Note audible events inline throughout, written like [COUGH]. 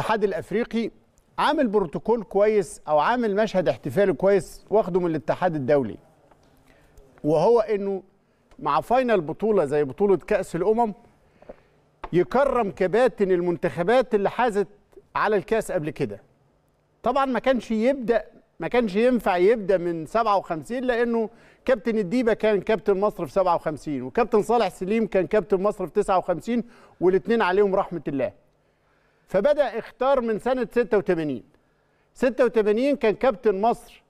الاتحاد الافريقي عامل بروتوكول كويس او عامل مشهد احتفالي كويس واخده من الاتحاد الدولي وهو انه مع فاينل بطوله زي بطوله كاس الامم يكرم كباتن المنتخبات اللي حازت على الكاس قبل كده طبعا ما كانش يبدا ما كانش ينفع يبدا من 57 لانه كابتن الديبه كان كابتن مصر في 57 وكابتن صالح سليم كان كابتن مصر في 59 والاثنين عليهم رحمه الله فبدا اختار من سنه 86 86 كان كابتن مصر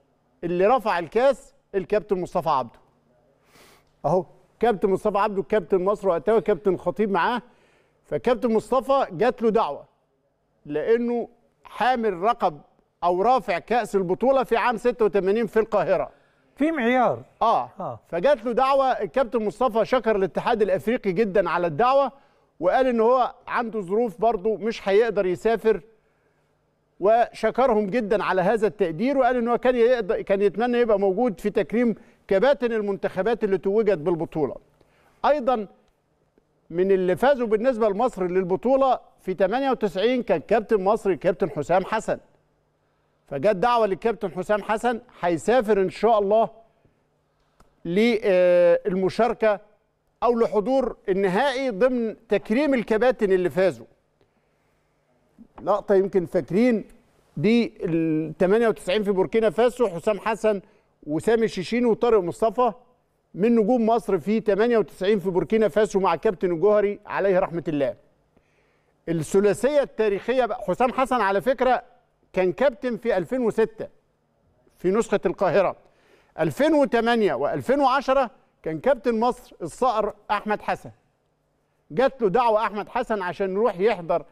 اللي رفع الكاس الكابتن مصطفى عبده اهو كابتن مصطفى عبده كابتن مصر وقتها كابتن خطيب معاه فكابتن مصطفى جات له دعوه لانه حامل رقب او رافع كاس البطوله في عام 86 في القاهره في معيار اه, آه. فجات له دعوه الكابتن مصطفى شكر الاتحاد الافريقي جدا على الدعوه وقال ان هو عنده ظروف برضه مش هيقدر يسافر وشكرهم جدا على هذا التقدير وقال ان هو كان يقدر كان يتمنى يبقى موجود في تكريم كباتن المنتخبات اللي توجت بالبطوله. ايضا من اللي فازوا بالنسبه لمصر للبطوله في 98 كان كابتن مصر الكابتن حسام حسن. فجت دعوه للكابتن حسام حسن هيسافر ان شاء الله للمشاركه او لحضور النهائي ضمن تكريم الكباتن اللي فازوا لقطه يمكن فاكرين دي ال 98 في بوركينا فاسو حسام حسن وسامي شيشين وطارق مصطفى من نجوم مصر في 98 في بوركينا فاسو مع كابتن الجوهري عليه رحمه الله. الثلاثيه التاريخيه بقى حسام حسن على فكره كان كابتن في 2006 في نسخه القاهره 2008 و2010 كان كابتن مصر الصقر احمد حسن جات له دعوه احمد حسن عشان يروح يحضر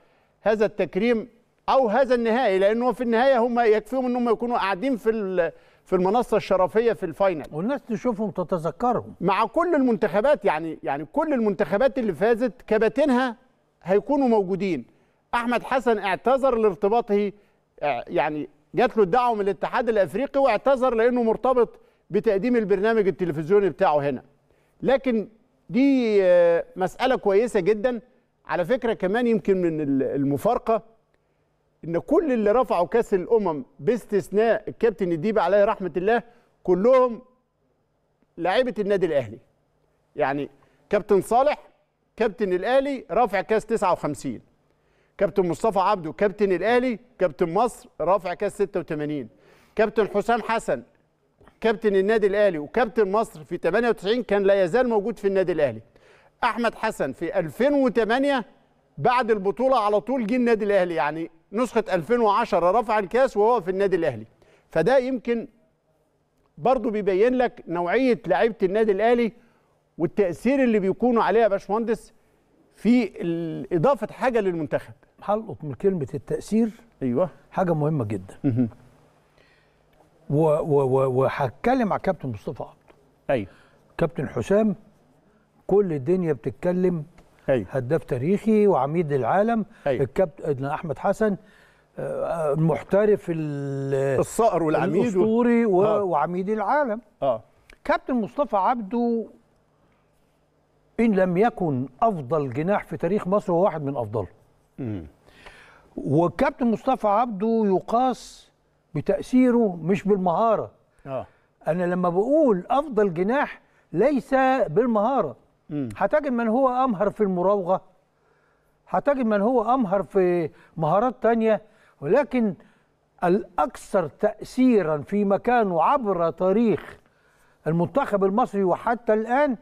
هذا التكريم او هذا النهائي لانه في النهايه هم يكفيهم ان هم يكونوا قاعدين في في المنصه الشرفيه في الفاينل والناس تشوفهم تتذكرهم مع كل المنتخبات يعني يعني كل المنتخبات اللي فازت كباتنها هيكونوا موجودين احمد حسن اعتذر لارتباطه يعني جات له الدعوه من الاتحاد الافريقي واعتذر لانه مرتبط بتقديم البرنامج التلفزيوني بتاعه هنا لكن دي آه، مسألة كويسة جدا على فكرة كمان يمكن من المفارقة ان كل اللي رفعوا كاس الامم باستثناء الكابتن الديبي عليه رحمه الله كلهم لعيبه النادي الاهلي يعني كابتن صالح كابتن الاهلي رافع كاس 59 كابتن مصطفى عبده كابتن الاهلي كابتن مصر رافع كاس 86 كابتن حسام حسن كابتن النادي الاهلي وكابتن مصر في 98 كان لا يزال موجود في النادي الاهلي احمد حسن في 2008 بعد البطوله على طول جه النادي الاهلي يعني نسخه 2010 رفع الكاس وهو في النادي الاهلي فده يمكن برضه بيبين لك نوعيه لعيبه النادي الاهلي والتاثير اللي بيكونوا عليها يا باشمهندس في اضافه حاجه للمنتخب حلقه من كلمه التاثير ايوه حاجه مهمه جدا وهتكلم على كابتن مصطفى عبده ايوه كابتن حسام كل الدنيا بتتكلم أيوه. هداف تاريخي وعميد العالم أيوه. الكابتن احمد حسن آه، المحترف الصقر والعميد الاسطوري و... آه. وعميد العالم اه كابتن مصطفى عبده ان لم يكن افضل جناح في تاريخ مصر هو واحد من افضله وكابتن مصطفى عبده يقاس بتأثيره مش بالمهارة آه. أنا لما بقول أفضل جناح ليس بالمهارة هتجد من هو أمهر في المراوغة هتجد من هو أمهر في مهارات تانية ولكن الأكثر تأثيرا في مكانه عبر تاريخ المنتخب المصري وحتى الآن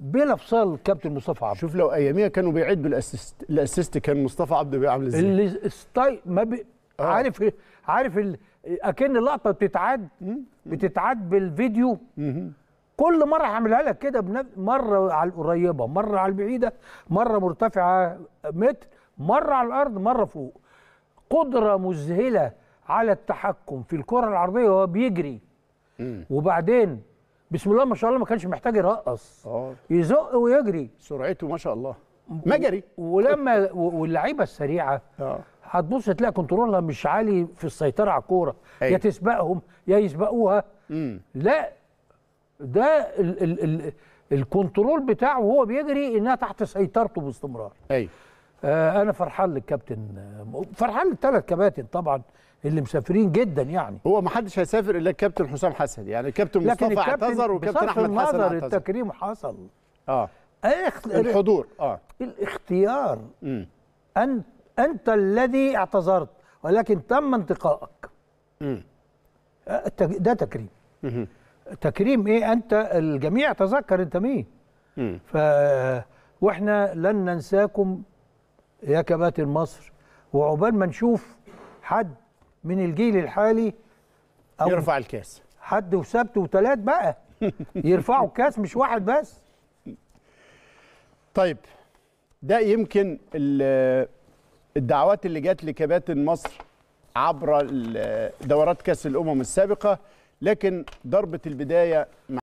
بلا فصال كابتن مصطفى عبده شوف لو اياميها كانوا بيعدوا الاسيست الاسيست كان مصطفى عبده بيعمل ازاي الستايل ما بي... آه. عارف عارف ال... اكن اللقطه بتتعاد بتتعاد بالفيديو كل مره هعملها لك كده مره على القريبه مره على البعيده مره مرتفعه متر مره على الارض مره فوق قدره مذهله على التحكم في الكره العرضيه وهو بيجري وبعدين بسم الله ما شاء الله ما كانش محتاج يرقص آه. يزق ويجري سرعته ما شاء الله مجري ولما واللعيبه السريعه آه. هتبص تلاقي كنترولها مش عالي في السيطره على الكوره يا أيوة. تسبقهم يا يسبقوها مم. لا ده ال ال ال الكنترول بتاعه وهو بيجري انها تحت سيطرته باستمرار ايوه آه انا فرحان للكابتن فرحان للثلاث كباتن طبعا اللي مسافرين جدا يعني هو ما حدش هيسافر الا الكابتن حسام حسن يعني الكابتن مصطفى اعتذر والكابتن احمد حسن اعتذر التكريم حصل اه الحضور اه الاختيار م. ان انت الذي اعتذرت ولكن تم انتقائك أه، ده تكريم تكريم ايه انت الجميع تذكر انت مين ف واحنا لن ننساكم يا كباتن مصر وعقبال ما نشوف حد من الجيل الحالي أو يرفع الكاس حد وسبت وثلاث بقى [LAUGHS] يرفعوا الكاس مش واحد بس طيب ده يمكن الدعوات اللي جات لكباتن مصر عبر دورات كاس الامم السابقه لكن ضربه البدايه مع